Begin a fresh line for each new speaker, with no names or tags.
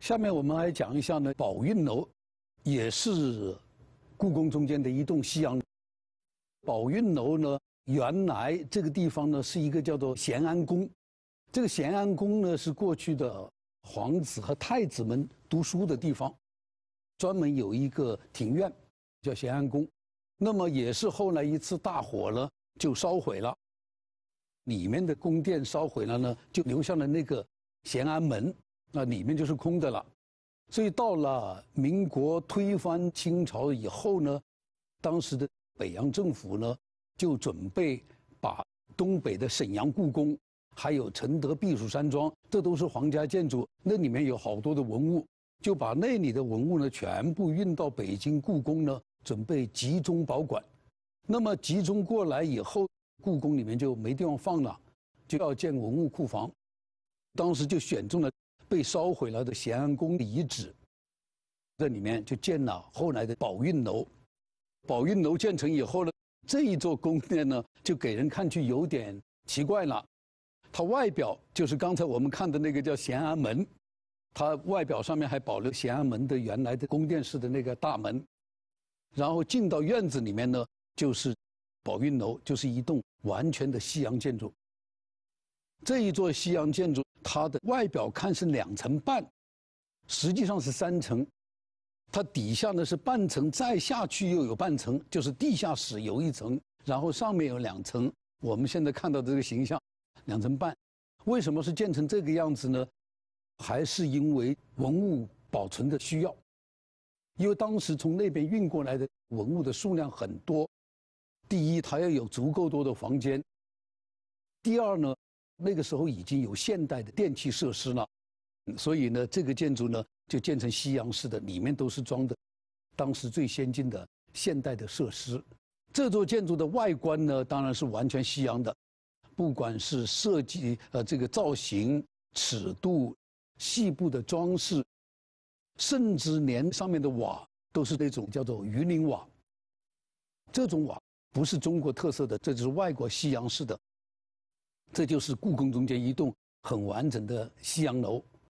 下面我们来讲一下呢，宝运楼，也是故宫中间的一栋西洋宝运楼呢，原来这个地方呢是一个叫做咸安宫，这个咸安宫呢是过去的皇子和太子们读书的地方，专门有一个庭院叫咸安宫。那么也是后来一次大火呢就烧毁了，里面的宫殿烧毁了呢，就留下了那个咸安门。那里面就是空的了，所以到了民国推翻清朝以后呢，当时的北洋政府呢，就准备把东北的沈阳故宫，还有承德避暑山庄，这都是皇家建筑，那里面有好多的文物，就把那里的文物呢全部运到北京故宫呢，准备集中保管。那么集中过来以后，故宫里面就没地方放了，就要建文物库房，当时就选中了。被烧毁了的咸安宫的遗址，这里面就建了后来的宝运楼。宝运楼建成以后呢，这一座宫殿呢，就给人看去有点奇怪了。它外表就是刚才我们看的那个叫咸安门，它外表上面还保留咸安门的原来的宫殿式的那个大门，然后进到院子里面呢，就是宝运楼，就是一栋完全的西洋建筑。这一座西洋建筑，它的外表看是两层半，实际上是三层。它底下呢是半层，再下去又有半层，就是地下室有一层，然后上面有两层。我们现在看到的这个形象，两层半，为什么是建成这个样子呢？还是因为文物保存的需要，因为当时从那边运过来的文物的数量很多。第一，它要有足够多的房间；第二呢。那个时候已经有现代的电气设施了，所以呢，这个建筑呢就建成西洋式的，里面都是装的当时最先进的现代的设施。这座建筑的外观呢，当然是完全西洋的，不管是设计、呃这个造型、尺度、细部的装饰，甚至连上面的瓦都是那种叫做鱼鳞瓦。这种瓦不是中国特色的，这就是外国西洋式的。这就是故宫中间一栋很完整的西洋楼。